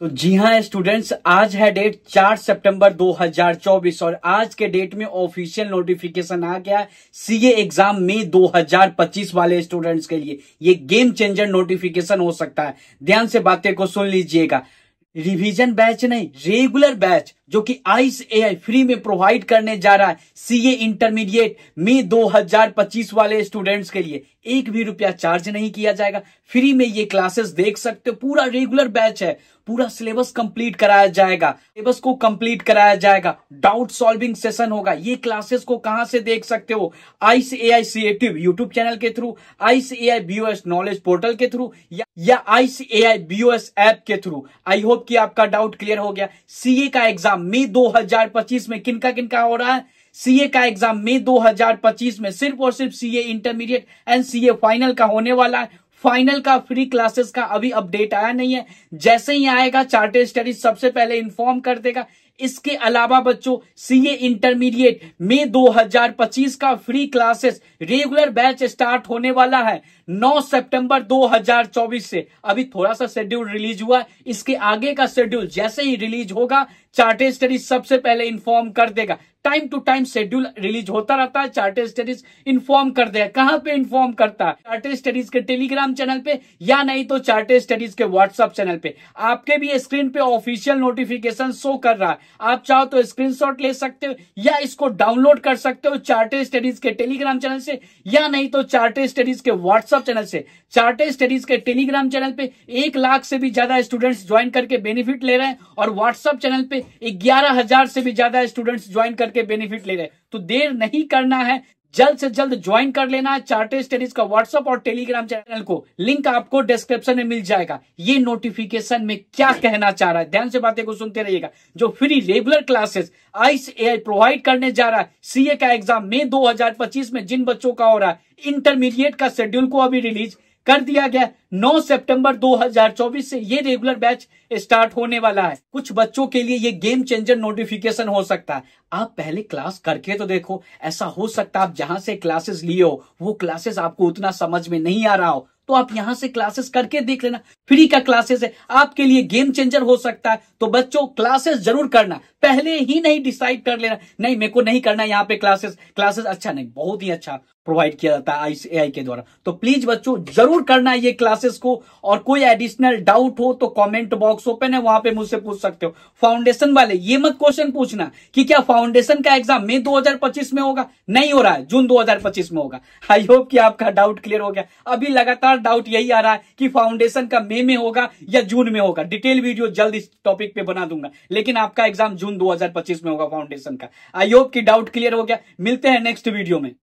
तो जी हाँ स्टूडेंट्स आज है डेट 4 सितंबर 2024 और आज के डेट में ऑफिशियल नोटिफिकेशन आ गया सीए एग्जाम में 2025 वाले स्टूडेंट्स के लिए ये गेम चेंजर नोटिफिकेशन हो सकता है ध्यान से बातें को सुन लीजिएगा रिवीजन बैच नहीं रेगुलर बैच जो कि आइस ए फ्री में प्रोवाइड करने जा रहा है सीए इंटरमीडिएट में 2025 वाले स्टूडेंट्स के लिए एक भी रुपया चार्ज नहीं किया जाएगा फ्री में ये क्लासेस देख सकते हो पूरा रेगुलर बैच है पूरा सिलेबस कंप्लीट कराया जाएगा सिलेबस को कंप्लीट कराया जाएगा डाउट सॉल्विंग सेशन होगा ये क्लासेस को कहां से देख सकते हो आइस ए आई सी एटिव यूट्यूब चैनल के through I C A I B S knowledge portal के थ्रू या, I C A I B S app के थ्रू आई होप कि आपका डाउट क्लियर हो गया सीए का एग्जाम एग्जाम मई 2025 में किनका किनका हो रहा है सीए का एग्जाम मई 2025 में सिर्फ और सिर्फ CA intermediate and CA final का होने वाला है फाइनल का फ्री क्लासेस का अभी अपडेट आया नहीं है जैसे ही आएगा चार्टेड स्टडीज सबसे पहले इन्फॉर्म कर देगा इसके अलावा बच्चों सीए इंटरमीडिएट हजार 2025 का free classes regular batch start होने वाला है 9 सितंबर 2024 से अभी थोड़ा सा शेड्यूल रिलीज हुआ इसके आगे का शेड्यूल जैसे ही रिलीज होगा चार्टेड स्टडीज सबसे पहले इन्फॉर्म कर देगा time to time schedule release होता रहता है चार्टेड स्टडीज इन्फॉर्म कर देगा कहां पे इन्फॉर्म करता है चार्टेड स्टडीज के टेलीग्राम चैनल पे या नहीं तो चार्टेड स्टडीज के व्हाट्सएप चैनल पे आपके भी स्क्रीन पे ऑफिशियल नोटिफिकेशन शो कर रहा है आप चाहो तो स्क्रीनशॉट ले सकते हो या इसको डाउनलोड कर सकते हो चार्टेड स्टडीज के टेलीग्राम चैनल से या नहीं तो चार्टेड स्टडीज के व्हाट्सएप चैनल से चार्टेड स्टडीज के टेलीग्राम चैनल पे एक लाख से भी ज्यादा स्टूडेंट्स ज्वाइन करके बेनिफिट ले रहे हैं और व्हाट्सएप चैनल पे ग्यारह हजार से भी ज्यादा स्टूडेंट्स ज्वाइन करके बेनिफिट ले रहे हैं तो देर नहीं करना है जल्द से जल्द ज्वाइन कर लेना चार्टेड स्टडीज का व्हाट्सएप और टेलीग्राम चैनल को लिंक आपको डिस्क्रिप्शन में मिल जाएगा ये नोटिफिकेशन में क्या कहना चाह रहा है ध्यान से बातें को सुनते रहिएगा जो free regular classes I C A provide करने जा रहा है सीए का एग्जाम मई 2025 में जिन बच्चों का हो रहा है इंटरमीडिएट का शेड्यूल को अभी रिलीज कर दिया गया 9 सितंबर 2024 से ये रेगुलर बैच स्टार्ट होने वाला है कुछ बच्चों के लिए ये गेम चेंजर नोटिफिकेशन हो सकता है आप पहले क्लास करके तो देखो ऐसा हो सकता है आप जहां से क्लासेस लिए हो वो क्लासेस आपको उतना समझ में नहीं आ रहा हो तो आप यहां से क्लासेस करके देख लेना फ्री का क्लासेस है आपके लिए गेम चेंजर हो सकता है तो बच्चों क्लासेस जरूर करना पहले ही नहीं डिसाइड कर लेना नहीं मेरे को नहीं करना यहाँ पे क्लासेस क्लासेस अच्छा नहीं बहुत ही अच्छा प्रोवाइड किया जाता है एआई के द्वारा तो प्लीज बच्चों जरूर करना ये क्लासेस को और कोई एडिशनल डाउट हो तो कमेंट बॉक्स ओपन है वहां पे मुझसे पूछ सकते हो फाउंडेशन वाले ये मत क्वेश्चन पूछना कि क्या फाउंडेशन का एग्जाम मई 2025 में होगा नहीं हो रहा है जून 2025 में होगा आई होप कि आपका डाउट क्लियर हो गया अभी लगातार डाउट यही आ रहा है कि फाउंडेशन का मई में होगा या जून में होगा डिटेल वीडियो जल्द इस टॉपिक पे बना दूंगा लेकिन आपका एग्जाम जून दो में होगा फाउंडेशन का आई होप की डाउट क्लियर हो गया मिलते हैं नेक्स्ट वीडियो में